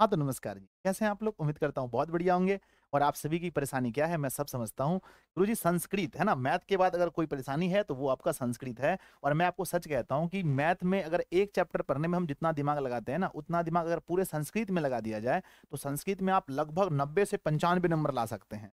हाँ तो नमस्कार जी कैसे हैं आप लोग उम्मीद करता हूँ बहुत बढ़िया होंगे और आप सभी की परेशानी क्या है मैं सब समझता हूँ गुरु जी संस्कृत है ना मैथ के बाद अगर कोई परेशानी है तो वो आपका संस्कृत है और मैं आपको सच कहता हूँ कि मैथ में अगर एक चैप्टर पढ़ने में हम जितना दिमाग लगाते हैं ना उतना दिमाग अगर पूरे संस्कृत में लगा दिया जाए तो संस्कृत में आप लगभग नब्बे से पंचानवे नंबर ला सकते हैं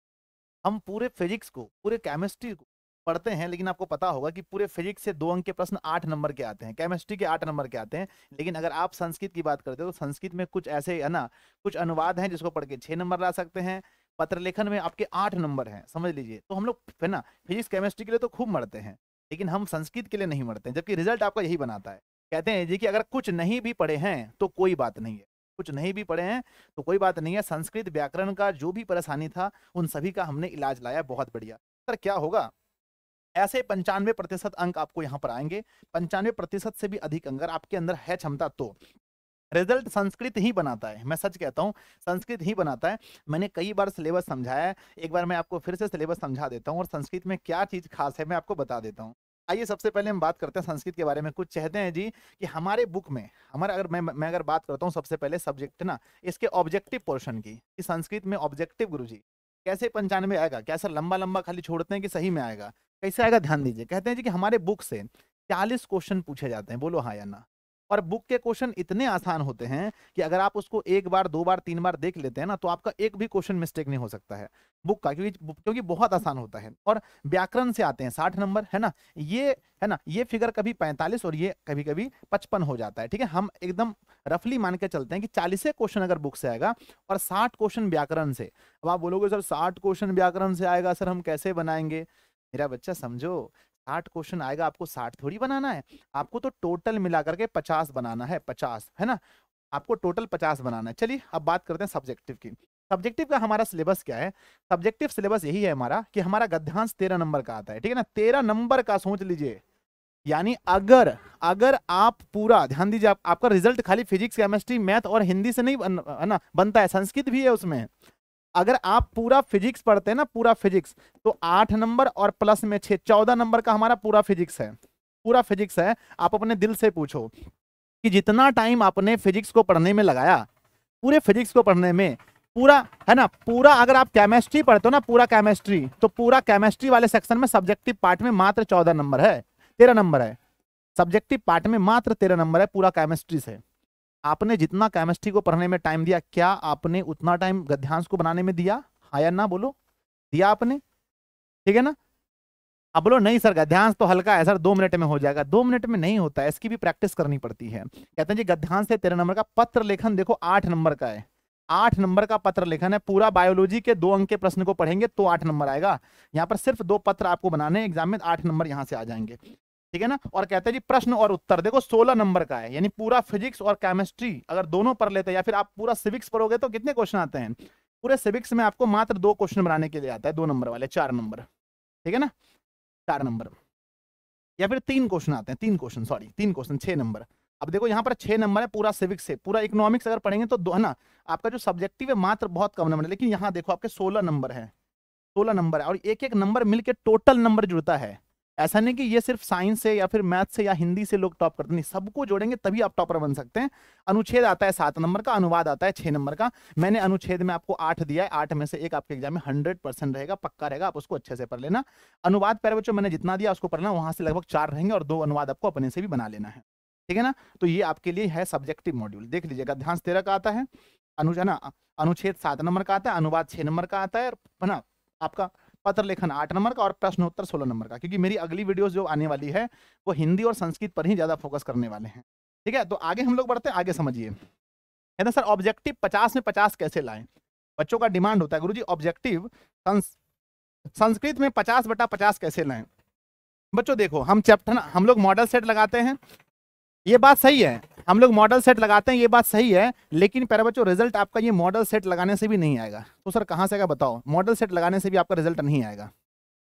हम पूरे फिजिक्स को पूरे केमिस्ट्री को पढ़ते हैं लेकिन आपको पता होगा कि पूरे फिजिक्स से दो अंक के प्रश्न आठ नंबर के आते हैं केमिस्ट्री के आठ नंबर के आते हैं लेकिन अगर आप संस्कृत की बात करते हो तो संस्कृत में कुछ ऐसे है ना कुछ अनुवाद हैं जिसको पढ़ के छः नंबर ला सकते हैं पत्र लेखन में आपके आठ नंबर हैं समझ लीजिए तो हम लोग है ना फिजिक्स केमिस्ट्री के लिए तो खूब मरते हैं लेकिन हम संस्कृत के लिए नहीं मरते हैं जबकि रिजल्ट आपका यही बनाता है कहते हैं जी कि अगर कुछ नहीं भी पढ़े हैं तो कोई बात नहीं है कुछ नहीं भी पढ़े हैं तो कोई बात नहीं है संस्कृत व्याकरण का जो भी परेशानी था उन सभी का हमने इलाज लाया बहुत बढ़िया सर क्या होगा ऐसे पंचानवे प्रतिशत अंक आपको यहाँ पर आएंगे पंचानवे प्रतिशत से भी अधिक अंक आपके अंदर है क्षमता तो रिजल्ट संस्कृत ही बनाता है मैं सच कहता हूँ संस्कृत ही बनाता है मैंने कई बार सिलेबस समझाया है एक बार मैं आपको फिर से सिलेबस समझा देता हूँ और संस्कृत में क्या चीज़ खास है मैं आपको बता देता हूँ आइए सबसे पहले हम बात करते हैं संस्कृत के बारे में कुछ कहते हैं जी कि हमारे बुक में हमारा अगर मैं मैं अगर बात करता हूँ सबसे पहले सब्जेक्ट ना इसके ऑब्जेक्टिव पोर्शन की कि संस्कृत में ऑब्जेक्टिव गुरु जी कैसे पंचानवे आएगा कैसा लंबा लंबा खाली छोड़ते हैं कि सही में आएगा कैसे तो आएगा ध्यान दीजिए कहते हैं जी कि हमारे बुक से चालीस क्वेश्चन पूछे जाते हैं बोलो हाँ या ना और बुक के क्वेश्चन इतने आसान होते हैं कि अगर आप उसको एक बार दो बार तीन बार देख लेते हैं ना तो आपका एक भी क्वेश्चन मिस्टेक नहीं हो सकता है बुक का क्योंकि क्योंकि बहुत आसान होता है और व्याकरण से आते हैं साठ नंबर है ना ये है ना ये फिगर कभी पैंतालीस और ये कभी कभी पचपन हो जाता है ठीक है हम एकदम रफली मान के चलते हैं कि चालीस क्वेश्चन अगर बुक से आएगा और साठ क्वेश्चन व्याकरण से अब आप बोलोगे सर साठ क्वेश्चन व्याकरण से आएगा सर हम कैसे बनाएंगे मेरा बच्चा समझो साठ क्वेश्चन आएगा आपको साठ थोड़ी बनाना है आपको तो टोटल मिला करके पचास बनाना है पचास है ना आपको टोटल पचास बनाना है चलिए अब बात करते हैं सब्जेक्टिव की सब्जेक्टिव का हमारा सिलेबस क्या है सब्जेक्टिव सिलेबस यही है हमारा कि हमारा गद्यांश तेरह नंबर का आता है ठीक है ना तेरह नंबर का सोच लीजिए यानी अगर अगर आप पूरा ध्यान दीजिए आप, आपका रिजल्ट खाली फिजिक्स केमिस्ट्री मैथ और हिंदी से नहीं बन, ना बनता है संस्कृत भी है उसमें अगर आप पूरा फिजिक्स पढ़ते हैं ना पूरा फिजिक्स तो आठ नंबर और प्लस में छह चौदह नंबर का हमारा पूरा फिजिक्स है पूरा फिजिक्स है आप अपने दिल से पूछो कि जितना टाइम आपने फिजिक्स को पढ़ने में लगाया पूरे फिजिक्स को पढ़ने में पूरा है ना पूरा अगर आप केमिस्ट्री पढ़ते हो ना पूरा केमिस्ट्री तो पूरा केमिस्ट्री वाले सेक्शन में सब्जेक्टिव पार्ट में मात्र चौदह नंबर है तेरह नंबर है सब्जेक्टिव पार्ट में मात्र तेरह नंबर है पूरा केमिस्ट्री से आपने जितना केमिस्ट्री को पढ़ने में टाइम दिया क्या आपने उतना टाइम गद्यांश को बनाने में दिया हाँ या ना बोलो दिया आपने ठीक है ना अब बोलो नहीं सर गद्यांश तो हल्का है सर दो मिनट में हो जाएगा दो मिनट में नहीं होता है इसकी भी प्रैक्टिस करनी पड़ती है कहते हैं जी गद्यांश है तेरह नंबर का पत्र लेखन देखो आठ नंबर का है आठ नंबर का पत्र लेखन है पूरा बायोलॉजी के दो अंक के प्रश्न को पढ़ेंगे तो आठ नंबर आएगा यहाँ पर सिर्फ दो पत्र आपको बनाने एग्जाम में आठ नंबर यहाँ से आ जाएंगे ठीक है ना और कहते हैं जी प्रश्न और उत्तर देखो सोलह नंबर का है यानी पूरा फिजिक्स और केमिस्ट्री अगर दोनों पढ़ लेते हैं या फिर आप पूरा सिविक्स पढ़ोगे तो कितने क्वेश्चन आते हैं पूरे सिविक्स में आपको मात्र दो क्वेश्चन बनाने के लिए आता है दो नंबर वाले चार नंबर ठीक है ना चार नंबर या फिर तीन क्वेश्चन आते हैं तीन क्वेश्चन सॉरी तीन क्वेश्चन छह नंबर अब देखो यहाँ पर छह नंबर है पूरा सिविक्स से पूरा इकोनॉमिक्स अगर पढ़ेंगे तो दो है ना आपका जो सब्जेक्टिव है मात्र बहुत कम नंबर है लेकिन यहाँ देखो आपके सोलह नंबर है सोलह नंबर है और एक एक नंबर मिलकर टोटल नंबर जुड़ता है ऐसा नहीं कि ये सिर्फ साइंस से या फिर मैथ से या हिंदी से लोग टॉप करते नहीं सबको जोड़ेंगे तभी आप टॉपर बन सकते हैं अनुच्छेद आता है सात नंबर का अनुवाद आता है छह नंबर का मैंने अनुच्छेद में आपको आठ दिया है आठ में से एक आपके एग्जाम में हंड्रेड परसेंट रहेगा पक्का रहेगा आप उसको अच्छे से पढ़ लेना अनुवाद पैर बच्चों मैंने जितना दिया उसको पढ़ना वहां से लगभग चार रहेंगे और दो अनुवाद आपको अपने से भी बना लेना है ठीक है ना तो ये आपके लिए है सब्जेक्टिव मॉड्यूल देख लीजिएगा ध्यान तेरह का आता है अनुजना अनुच्छेद सात नंबर का आता है अनुवाद छह नंबर का आता है और ना आपका पत्र लेखन आठ नंबर का और प्रश्नोत्तर सोलह नंबर का क्योंकि मेरी अगली वीडियो जो आने वाली है वो हिंदी और संस्कृत पर ही ज़्यादा फोकस करने वाले हैं ठीक है तो आगे हम लोग बढ़ते हैं आगे समझिए है ना सर ऑब्जेक्टिव पचास में पचास कैसे लाएं बच्चों का डिमांड होता है गुरु जी ऑब्जेक्टिव संस्कृत में पचास बटा पचास कैसे लाए बच्चों देखो हम चैप्टर हम लोग मॉडल सेट लगाते हैं ये बात सही है हम लोग मॉडल सेट लगाते हैं ये बात सही है लेकिन प्यारे बच्चों रिजल्ट आपका ये मॉडल सेट लगाने से भी नहीं आएगा तो सर कहाँ से आएगा बताओ मॉडल सेट लगाने से भी आपका रिजल्ट नहीं आएगा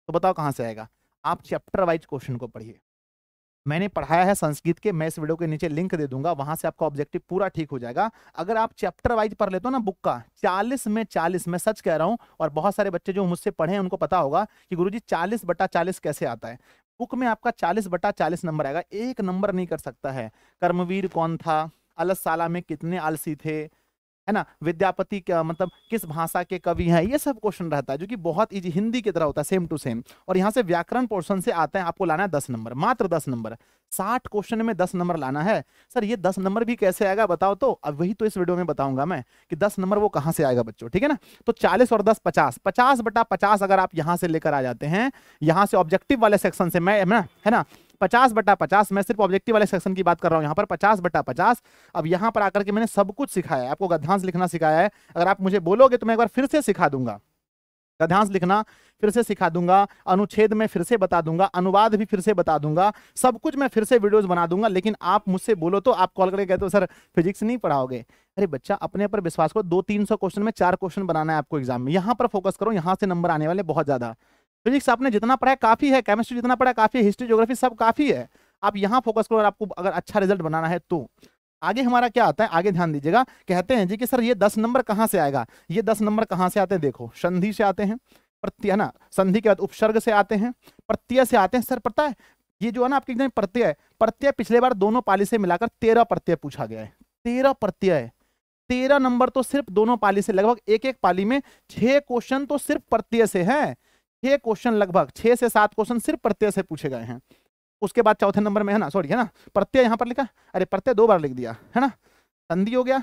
तो बताओ कहाँ से आएगा आप चैप्टर वाइज क्वेश्चन को पढ़िए मैंने पढ़ाया है संस्कृत के मैं इस वीडियो के नीचे लिंक दे दूंगा वहां से आपका ऑब्जेक्टिव पूरा ठीक हो जाएगा अगर आप चैप्टर वाइज पढ़ लेते हो ना बुक का 40 में 40 मैं सच कह रहा हूं और बहुत सारे बच्चे जो मुझसे पढ़े हैं उनको पता होगा कि गुरुजी 40 बटा 40 कैसे आता है बुक में आपका चालीस बटा चालीस नंबर आएगा एक नंबर नहीं कर सकता है कर्मवीर कौन था अलसाला में कितने आलसी थे है ना विद्यापति मतलब किस भाषा के कवि हैं ये सब क्वेश्चन रहता है जो कि बहुत इजी हिंदी की तरह होता है सेम टू सेम और यहाँ से व्याकरण पोर्शन से आते हैं आपको लाना है दस नंबर मात्र दस नंबर साठ क्वेश्चन में दस नंबर लाना है सर ये दस नंबर भी कैसे आएगा बताओ तो अब वही तो इस वीडियो में बताऊंगा मैं कि दस नंबर वो कहाँ से आएगा बच्चों ठीक है ना तो चालीस और दस पचास पचास बटा पचास अगर आप यहाँ से लेकर आ जाते हैं यहाँ से ऑब्जेक्टिव वाले सेक्शन से मैं है ना पचास बटा पचास मैं सिर्फ ऑब्जेक्टिव वाले सेक्शन की बात कर रहा हूँ यहाँ पर पचास बटा पचास अब यहाँ पर आकर के मैंने सब कुछ सिखाया है आपको गद्यांश लिखना सिखाया है अगर आप मुझे बोलोगे तो मैं एक बार फिर से सिखा दूंगा गद्यांश लिखना फिर से सिखा दूंगा अनुच्छेद में फिर से बता दूंगा अनुवाद भी फिर से बता दूंगा सब कुछ मैं फिर से वीडियोज बना दूंगा लेकिन आप मुझसे बोलो तो आप कॉल करके कहते हो सर फिजिक्स नहीं पढ़ाओगे अरे बच्चा अपने पर विश्वास करो दो तीन सौ क्वेश्चन में चार क्वेश्चन बनाना है आपको एग्जाम में यहाँ पर फोकस करो यहाँ से नंबर आने वाले बहुत ज़्यादा फिजिक्स आपने जितना पढ़ा है काफ़ी है केमिस्ट्री जितना पढ़ा है काफ़ी है हिस्ट्री जोग्राफी सब काफ़ी है आप यहाँ फोकस करो आपको अगर अच्छा रिजल्ट बनाना है तो आगे हमारा क्या आता है आगे ध्यान दीजिएगा कहते हैं जी कि सर ये दस नंबर कहाँ से आएगा ये दस नंबर कहाँ से आते हैं देखो संधि से आते हैं प्रत्यय ना संधि के बाद उपसर्ग से आते हैं प्रत्यय से आते हैं सर पता है ये जो है ना आपके एकदम प्रत्यय प्रत्यय पिछले बार दोनों पाली से मिलाकर तेरह प्रत्यय पूछा गया है तेरह प्रत्यय तेरह नंबर तो सिर्फ दोनों पाली से लगभग एक एक पाली में छह क्वेश्चन तो सिर्फ प्रत्यय से है छह क्वेश्चन लगभग छह से सात क्वेश्चन सिर्फ प्रत्यय से पूछे गए हैं उसके बाद चौथे नंबर में है ना सॉरी है ना प्रत्यय यहाँ पर लिखा अरे प्रत्यय दो बार लिख दिया है ना संधि हो गया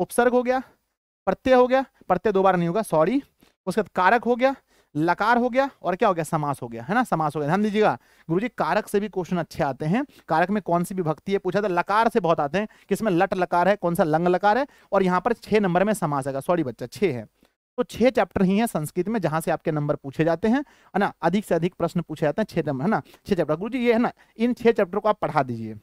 उपसर्ग हो गया प्रत्यय हो गया प्रत्यय दो बार नहीं होगा सॉरी उसके बाद कारक हो गया लकार हो गया और क्या हो गया समास हो गया है ना समास हो गया ध्यान दीजिएगा गुरु जी कारक से भी क्वेश्चन अच्छे आते हैं कारक में कौन सी विभक्ति है पूछा था लकार से बहुत आते हैं किसमें लट लकार है कौन सा लंग लकार है और यहाँ पर छह नंबर में समास आएगा सॉरी बच्चा छे है तो छह चैप्टर ही है संस्कृत में जहां से आपके नंबर पूछे जाते हैं है ना अधिक से अधिक प्रश्न पूछे जाते हैं छह नंबर है ना छह चैप्टर गुरु जी ये है ना इन छह चैप्टर को आप पढ़ा दीजिए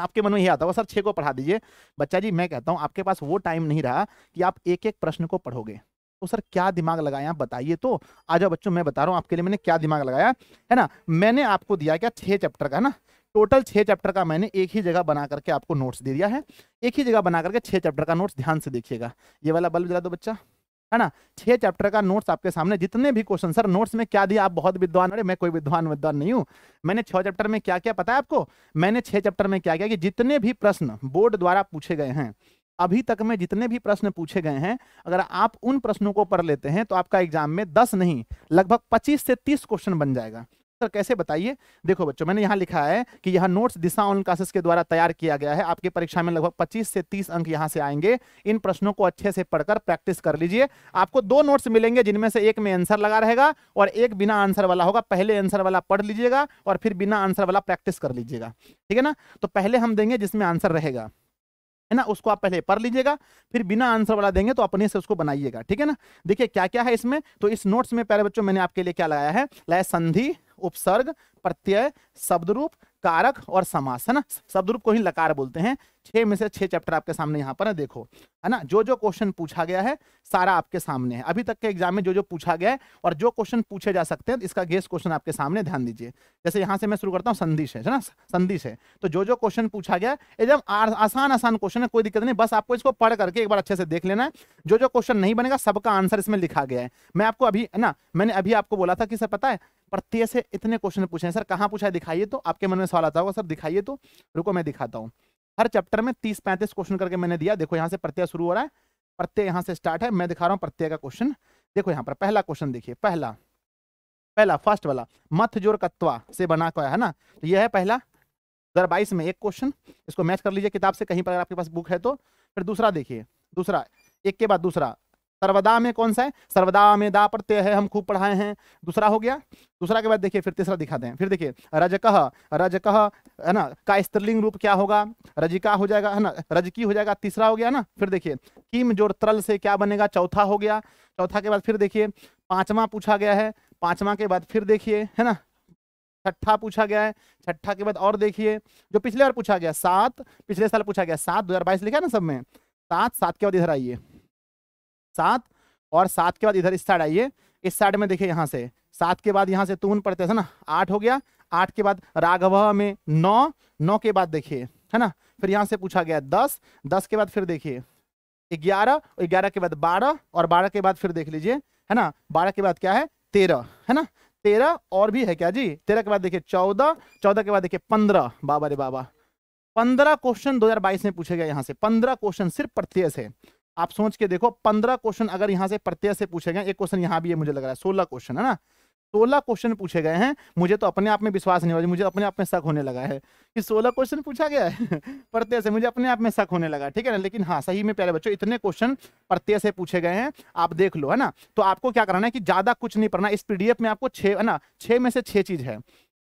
आपके मन में ये आता होगा सर छह को पढ़ा दीजिए बच्चा जी मैं कहता हूँ आपके पास वो टाइम नहीं रहा कि आप एक एक प्रश्न को पढ़ोगे तो सर क्या दिमाग लगाया आप बताइए तो आ जाओ बच्चों मैं बता रहा हूँ आपके लिए मैंने क्या दिमाग लगाया है ना मैंने आपको दिया क्या छह चैप्टर का ना टोटल छह चैप्टर का मैंने एक ही जगह बना करके आपको नोट्स दे दिया है एक ही जगह बना करके छह चैप्टर का नोट्स ध्यान से देखिएगा ये वाला बल्ब जला दो बच्चा है ना छह चैप्टर का नोट्स आपके सामने जितने भी क्वेश्चन सर नोट्स में क्या दिया आप बहुत विद्वान अरे मैं कोई विद्वान विद्वान नहीं हूँ मैंने छह चैप्टर में क्या क्या पता है आपको मैंने छह चैप्टर में क्या क्या कि जितने भी प्रश्न बोर्ड द्वारा पूछे गए हैं अभी तक में जितने भी प्रश्न पूछे गए हैं अगर आप उन प्रश्नों को पढ़ लेते हैं तो आपका एग्जाम में दस नहीं लगभग पच्चीस से तीस क्वेश्चन बन जाएगा उत्तर तो कैसे बताइए देखो बच्चों मैंने यहाँ लिखा है कि यह नोट्स दिशा ऑनलाइन क्लासेस के द्वारा तैयार किया गया है आपकी परीक्षा में लगभग 25 से 30 अंक यहाँ से आएंगे इन प्रश्नों को अच्छे से पढ़कर प्रैक्टिस कर लीजिए आपको दो नोट्स मिलेंगे जिनमें से एक में आंसर लगा रहेगा और एक बिना आंसर वाला होगा पहले आंसर वाला पढ़ लीजिएगा और फिर बिना आंसर वाला प्रैक्टिस कर लीजिएगा ठीक है ना तो पहले हम देंगे जिसमें आंसर रहेगा है ना उसको आप पहले पढ़ लीजिएगा फिर बिना आंसर वाला देंगे तो अपने से उसको बनाइएगा ठीक है ना देखिए क्या क्या है इसमें तो इस नोट्स में प्यारे बच्चों मैंने आपके लिए क्या लगाया है लाया संधि उपसर्ग प्रत्यय शब्द रूप कारक और समास है ना शब्द रूप को ही लकार बोलते हैं छह में से छह चैप्टर आपके सामने यहाँ पर है देखो है ना जो जो क्वेश्चन पूछा गया है सारा आपके सामने है अभी तक के एग्जाम में जो जो पूछा गया है और जो क्वेश्चन पूछे जा सकते हैं इसका गेस्ट क्वेश्चन आपके सामने ध्यान दीजिए जैसे यहाँ से मैं शुरू करता हूँ संदिश है ना संदिश है तो जो जो क्वेश्चन पूछा गया एकदम आसान आसान क्वेश्चन है कोई दिक्कत नहीं बस आपको इसको पढ़ करके एक बार अच्छे से देख लेना है जो जो क्वेश्चन नहीं बनेगा सबका आंसर इसमें लिखा गया है मैं आपको अभी है ना मैंने अभी आपको बोला था कि सर पता है प्रत्येक से इतने क्वेश्चन पूछे हैं सर कहाँ पूछा है दिखाइए तो आपके मन में सवाल आता होगा सर दिखाइए तो रुको मैं दिखाता हूँ हर चैप्टर में तीस पैंतीस क्वेश्चन करके मैंने दिया देखो यहाँ से प्रत्यय शुरू हो रहा है प्रत्यय यहाँ से स्टार्ट है मैं दिखा रहा हूँ प्रत्यय का क्वेश्चन देखो यहाँ पर पहला क्वेश्चन देखिए पहला पहला फर्स्ट वाला मथ जोर कत्वा से बना हुआ है ना तो यह है पहला दर बाईस में एक क्वेश्चन इसको मैच कर लीजिए किताब से कहीं पर अगर आपके पास बुक है तो फिर दूसरा देखिए दूसरा एक के बाद दूसरा सर्वदा में कौन सा है सर्वदा में दा प्रत्यय है हम खूब पढ़ाए हैं दूसरा हो गया दूसरा के बाद देखिए फिर तीसरा दिखाते हैं फिर देखिए रजकह रजकह है ना का स्त्रीलिंग रूप क्या होगा रजिका हो जाएगा है ना रजकी हो जाएगा तीसरा हो गया ना फिर देखिए किम जोर तरल से क्या बनेगा चौथा हो गया चौथा के बाद फिर देखिए पांचवा पूछा गया है पांचवा के बाद फिर देखिए है ना छठा पूछा गया है छठा के बाद और देखिए जो पिछले बार पूछा गया सात पिछले साल पूछा गया सात दो लिखा है ना सब में सात सात के बाद इधर आइए सात और सात के बाद इधर इस साइड आइए इस साइड में देखिए यहाँ से सात के बाद यहाँ से तून पड़ते थे ना आठ हो गया आठ के बाद राघव में नौ नौ के बाद देखिए है ना फिर यहाँ से पूछा गया दस दस के बाद फिर देखिए ग्यारह और ग्यारह के बाद बारह और बारह के बाद फिर देख लीजिए है ना बारह के बाद क्या है तेरह है ना तेरह और भी है क्या जी तेरह के बाद देखिए चौदह चौदह के बाद देखिए पंद्रह बाबा रे बाबा पंद्रह क्वेश्चन 2022 में पूछे गए यहाँ से पंद्रह क्वेश्चन सिर्फ प्रत्यय से आप सोच के देखो पंद्रह क्वेश्चन अगर यहाँ से प्रत्यय से पूछे गए एक क्वेश्चन यहाँ भी है मुझे लग रहा है सोलह क्वेश्चन है ना सोलह क्वेश्चन पूछे गए हैं मुझे तो अपने आप में विश्वास नहीं हो रहा मुझे अपने आप में शक होने लगा है कि सोलह क्वेश्चन पूछा गया है प्रत्यय से मुझे अपने आप में शक होने लगा ठीक है ना लेकिन हाँ सही में प्यारे बच्चों इतने क्वेश्चन प्रत्यय से पूछे गए हैं आप देख लो है ना तो आपको क्या करना है कि ज्यादा कुछ नहीं पढ़ना इस पीडीएफ में आपको छे है ना छह में से छह चीज है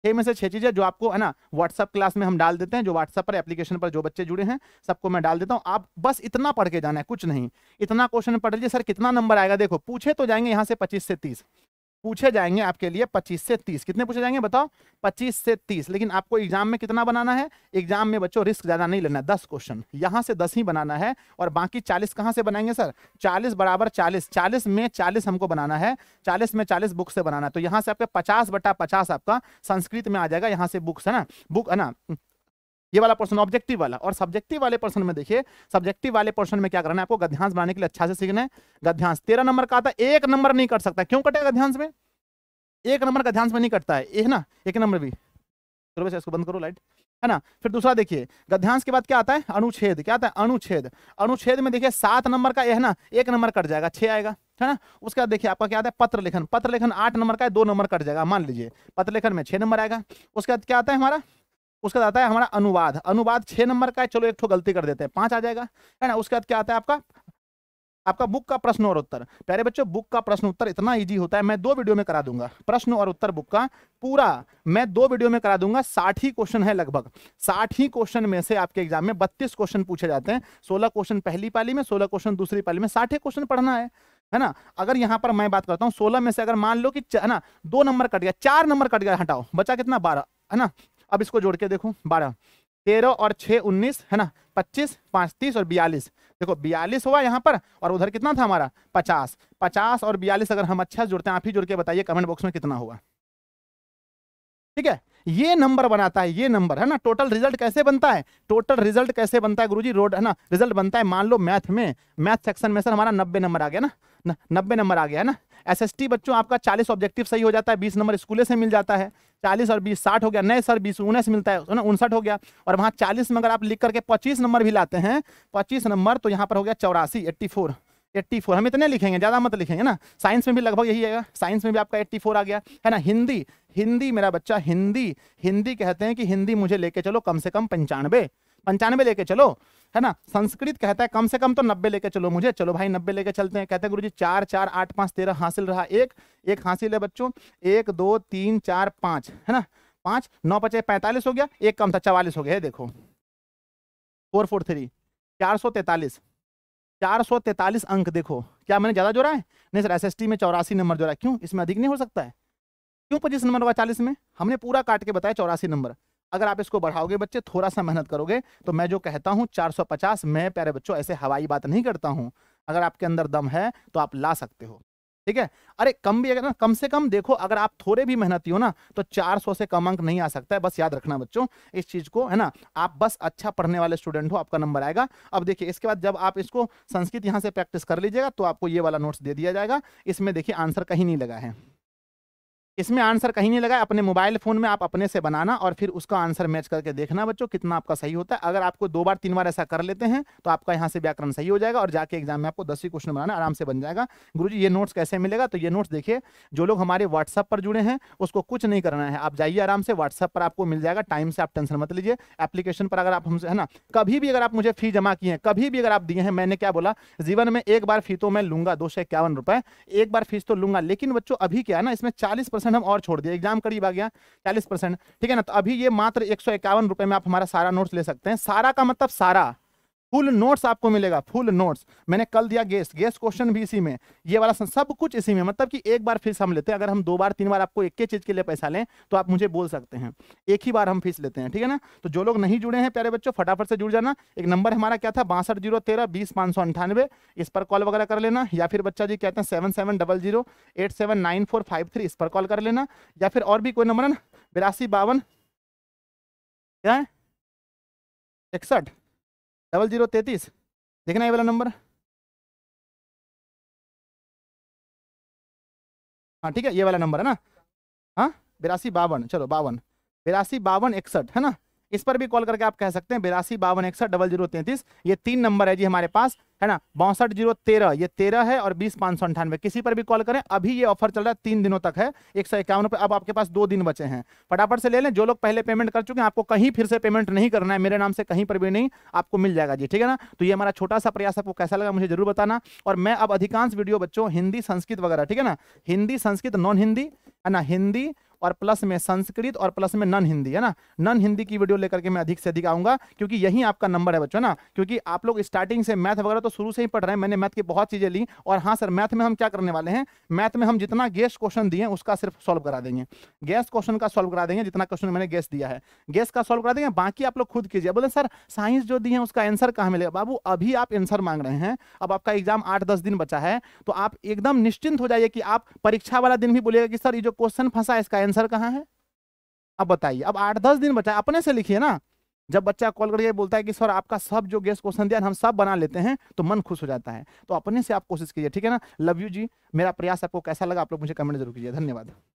छह में से छह चीज़ें जो आपको है ना व्हाट्सअप क्लास में हम डाल देते हैं जो व्हाट्सअप पर एप्लीकेशन पर जो बच्चे जुड़े हैं सबको मैं डाल देता हूँ आप बस इतना पढ़ के जाना है कुछ नहीं इतना क्वेश्चन पढ़ लीजिए सर कितना नंबर आएगा देखो पूछे तो जाएंगे यहाँ से पच्चीस से तीस पूछे जाएंगे आपके लिए 25 से 30 कितने पूछे जाएंगे बताओ 25 से 30 लेकिन आपको एग्जाम में कितना बनाना है एग्जाम में बच्चों रिस्क ज्यादा नहीं लेना है दस क्वेश्चन यहां से 10 ही बनाना है और बाकी 40 कहां से बनाएंगे सर 40 बराबर 40 40 में 40 हमको बनाना है 40 में 40 बुक से बनाना है तो यहाँ से आपका पचास बटा पचास आपका संस्कृत में आ जाएगा यहाँ से बुक्स है ना बुक है ना ये वाला पर्सन ऑब्जेक्टिव वाला और सब्जेक्टिव वाले पर्सन में देखिए सब्जेक्टिव वाले पर्सन में क्या करना है आपको गध्यांश बनाने के लिए अच्छा से सीखना है गध्यांश तेरह नंबर का आता है एक नंबर नहीं कट सकता क्यों कटेगा गध्यांश में एक नंबर गध्यांश में नहीं कटता है ये ना एक नंबर भी चलो वैसे इसको बंद करो लाइट है ना फिर दूसरा देखिए गध्यांश के बाद क्या आता है अनुच्छेद क्या आता है अनुच्छेद अनुच्छेद में देखिए सात नंबर का यह ना एक नंबर कट जाएगा छह आएगा है ना उसके बाद देखिए आपका क्या आता है पत्र लेखन पत्र लेखन आठ नंबर का है दो नंबर कट जाएगा मान लीजिए पत्र लेखन में छह नंबर आएगा उसके बाद क्या आता है हमारा उसके बाद आता है हमारा अनुवाद अनुवाद छह नंबर का है चलो एक गलती कर देते हैं पांच आ जाएगा है ना उसके बाद क्या आता है आपका आपका बुक का प्रश्न और उत्तर प्यारे बच्चों बुक का प्रश्न उत्तर इतना इजी होता है मैं दो वीडियो में करा दूंगा प्रश्न और उत्तर बुक का पूरा मैं दो वीडियो में करा दूंगा साठ ही क्वेश्चन है लगभग साठ ही क्वेश्चन में से आपके एग्जाम में बत्तीस क्वेश्चन पूछे जाते हैं सोलह क्वेश्चन पहली पाली में सोलह क्वेश्चन दूसरी पाली में साठ क्वेश्चन पढ़ना है है ना अगर यहाँ पर मैं बात करता हूँ सोलह में से अगर मान लो कि है ना दो नंबर कट गया चार नंबर कट गया हटाओ बचा कितना बारह है ना अब इसको जोड़ के देखूँ बारह तेरह और छः उन्नीस है ना पच्चीस पाँच तीस और बयालीस देखो बयालीस हुआ यहाँ पर और उधर कितना था हमारा पचास पचास और बयालीस अगर हम अच्छा जुड़ते हैं आप ही जुड़ के बताइए कमेंट बॉक्स में कितना हुआ ठीक है ये नंबर बनाता है ये नंबर है ना टोटल रिजल्ट कैसे बनता है टोटल रिजल्ट कैसे बनता है गुरुजी रोड है ना रिजल्ट बनता है मान लो मैथ में मैथ सेक्शन में सर हमारा नब्बे नंबर आ गया ना नब्बे नंबर आ गया है ना एसएसटी बच्चों आपका चालीस ऑब्जेक्टिव सही हो जाता है बीस नंबर स्कूले से मिल जाता है चालीस और बीस साठ हो गया नए सर बीस उन्नीस मिलता है ना उनसठ हो गया और वहाँ चालीस में अगर आप लिख करके पच्चीस नंबर भी लाते हैं पच्चीस नंबर तो यहाँ पर हो गया चौरासी एट्टी फोर एट्टी फोर हम इतने लिखेंगे ज़्यादा मत लिखेंगे ना साइंस में भी लगभग यही आएगा साइंस में भी आपका एट्टी फोर आ गया है ना हिंदी हिंदी मेरा बच्चा हिंदी हिंदी कहते हैं कि हिंदी मुझे लेके चलो कम से कम पंचानवे पंचानवे लेके चलो है ना संस्कृत कहता है कम से कम तो नब्बे लेके चलो मुझे चलो भाई नब्बे लेके चलते हैं कहते हैं गुरु जी चार चार आठ पांच तेरह हासिल रहा एक एक हासिल है बच्चों एक दो तीन चार पांच है ना पांच नौ पचे पैंतालीस हो गया एक कम था चवालीस हो गया है देखो फोर फोर थ्री चार सौ तैतालीस चार सौ तैतालीस अंक देखो क्या मैंने ज़्यादा जोड़ा है नहीं सर एसएसटी में चौरासी नंबर जोड़ा क्यों इसमें अधिक नहीं हो सकता है क्यों पच्चीस नंबर हुआ चालीस में हमने पूरा काट के बताया चौरासी नंबर अगर आप इसको बढ़ाओगे बच्चे थोड़ा सा मेहनत करोगे तो मैं जो कहता हूँ 450 मैं प्यारे बच्चों ऐसे हवाई बात नहीं करता हूँ अगर आपके अंदर दम है तो आप ला सकते हो ठीक है अरे कम भी अगर ना कम से कम देखो अगर आप थोड़े भी मेहनती हो ना तो 400 से कम अंक नहीं आ सकता है बस याद रखना बच्चों इस चीज को है ना आप बस अच्छा पढ़ने वाले स्टूडेंट हो आपका नंबर आएगा अब देखिए इसके बाद जब आप इसको संस्कृत यहाँ से प्रैक्टिस कर लीजिएगा तो आपको ये वाला नोट्स दे दिया जाएगा इसमें देखिए आंसर कहीं नहीं लगा है इसमें आंसर कहीं नहीं लगा अपने मोबाइल फोन में आप अपने से बनाना और फिर उसका आंसर मैच करके देखना बच्चों कितना आपका सही होता है अगर आपको दो बार तीन बार ऐसा कर लेते हैं तो आपका यहाँ से व्याकरण सही हो जाएगा और जाके एग्जाम में आपको दस ही क्वेश्चन बनाना आराम से बन जाएगा गुरु ये नोट्स कैसे मिलेगा तो ये नोट्स देखिए जो लोग हमारे व्हाट्सअप पर जुड़े हैं उसको कुछ नहीं करना है आप जाइए आराम से व्हाट्सअप पर आपको मिल जाएगा टाइम से आप टेंशन मत लीजिए एप्लीकेशन पर अगर आप हमसे है ना कभी भी अगर आप मुझे फी जमा किए हैं कभी भी अगर आप दिए हैं मैंने क्या बोला जीवन में एक बार फी तो मैं लूंगा दो सौ इक्यावन रुपए एक बार फीस तो लूंगा लेकिन बच्चों अभी क्या है ना इसमें चालीस परसेंट हम और छोड़ दिया एग्जाम करीब आ गया चालीस परसेंट ठीक है ना तो अभी ये मात्र एक सौ इक्यावन रुपए में आप हमारा सारा नोट्स ले सकते हैं सारा का मतलब सारा फुल नोट्स आपको मिलेगा फुल नोट्स मैंने कल दिया गेस गेस क्वेश्चन भी इसी में ये वाला सब कुछ इसी में मतलब कि एक बार फीस हम लेते हैं अगर हम दो बार तीन बार आपको एक ही चीज के लिए पैसा लें तो आप मुझे बोल सकते हैं एक ही बार हम फीस लेते हैं ठीक है ना तो जो लोग नहीं जुड़े हैं प्यारे बच्चों फटाफट से जुड़ जाना एक नंबर हमारा क्या था बासठ जीरो तेरह बीस सौ अंठानवे इस पर कॉल वगैरह कर लेना या फिर बच्चा जी कहते हैं seven seven double zero eight seven nine four five three इस पर कॉल कर लेना या फिर और भी कोई नंबर है ना बिरासी बावन क्या है इकसठ डबल जीरो तैतीस देखना ये वाला नंबर हाँ ठीक है ये वाला नंबर है ना हाँ बिरासी बावन चलो बावन बिरासी बावन इकसठ है ना इस पर भी कॉल करके आप कह सकते हैं बिरासी बावन इकसठ डबल जीरो तैंतीस ये तीन नंबर है जी हमारे पास है ना बासठ जीरो तेरह ये तेरह है और बीस पांच सौ अंठानवे किसी पर भी कॉल करें अभी ये ऑफर चल रहा है तीन दिनों तक है एक सौ इक्यावन रुपए अब आपके पास दो दिन बचे हैं फटाफट से ले लें जो लोग पहले पेमेंट कर चुके हैं आपको कहीं फिर से पेमेंट नहीं करना है मेरे नाम से कहीं पर भी नहीं आपको मिल जाएगा जी ठीक है ना तो ये हमारा छोटा सा प्रयास आपको कैसा लगा मुझे जरूर बताना और मैं अब अधिकांश वीडियो बच्चों हिंदी संस्कृत वगैरह ठीक है ना हिंदी संस्कृत नॉन हिंदी है ना हिंदी और प्लस में संस्कृत और प्लस में नन हिंदी है ना नन हिंदी की वीडियो लेकर के मैं अधिक से अधिक आऊंगा क्योंकि यही आपका नंबर है बच्चों ना क्योंकि आप लोग स्टार्टिंग से मैथ वगैरह तो शुरू से ही पढ़ रहे हैं मैंने मैथ की बहुत चीजें ली और हाँ सर मैथ में हम क्या करने वाले हैं मैथ में हम जितना गेस्ट क्वेश्चन दिए उसका सिर्फ सॉल्व करा देंगे गैस क्वेश्चन का सॉल्व करा देंगे जितना क्वेश्चन मैंने गैस दिया है गैस का सॉल्व करा देंगे बाकी आप लोग खुद कीजिए बोले सर साइंस जो दिए उसका आंसर कहाँ मिलेगा बाबू अभी आप आंसर मांग रहे हैं अब आपका एग्जाम आठ दस दिन बचा है तो आप एकदम निश्चिंत हो जाइए कि आप परीक्षा वाला दिन भी बोलेगा कि सर ये जो क्वेश्चन फंसा है इसका आंसर कहाँ है अब बताइए अब आठ दस दिन बचा अपने से लिखिए ना जब बच्चा कॉल करके बोलता है कि सर आपका सब जो गेस्ट क्वेश्चन दिया हम सब बना लेते हैं तो मन खुश हो जाता है तो अपने से आप कोशिश कीजिए ठीक है ना लव यू जी मेरा प्रयास आपको कैसा लगा आप लोग मुझे कमेंट जरूर कीजिए धन्यवाद